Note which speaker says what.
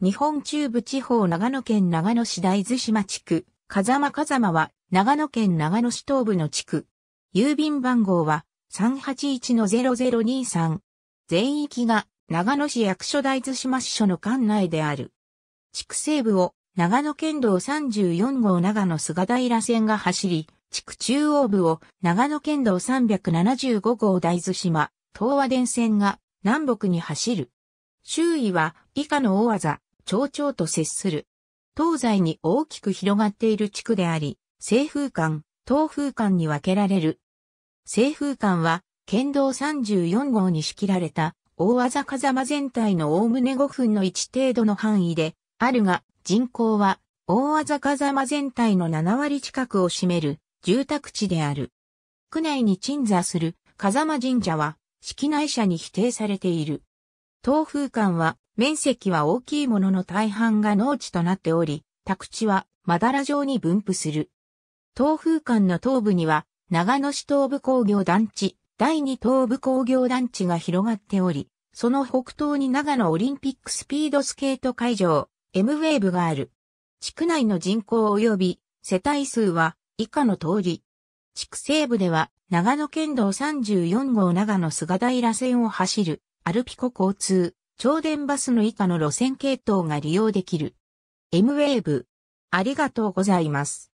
Speaker 1: 日本中部地方長野県長野市大津島地区、風間風間
Speaker 2: は長野県長野市東部の地区。郵便番号は381-0023。全域が長野市役所大津島支所の管内である。地区西部を長野県道34号長野菅平線が走り、地区中央部を長野県道375号大津島、東和電線が南北に走る。周囲は以下の大技、町長と接する。東西に大きく広がっている地区であり、西風館、東風館に分けられる。西風館は、県道34号に仕切られた、大技風間全体のおおむね5分の1程度の範囲で、あるが、人口は、大技風間全体の7割近くを占める、住宅地である。区内に鎮座する、風間神社は、式内社に否定されている。東風館は、面積は大きいものの大半が農地となっており、宅地はまだら状に分布する。東風館の東部には、長野市東部工業団地、第二東部工業団地が広がっており、その北東に長野オリンピックスピードスケート会場、M ウェーブがある。地区内の人口及び世帯数は以下の通り。地区西部では長野県道34号長野菅平線を走るアルピコ交通超電バスの以下の路線系
Speaker 1: 統が利用できる。M-Wave。ありがとうございます。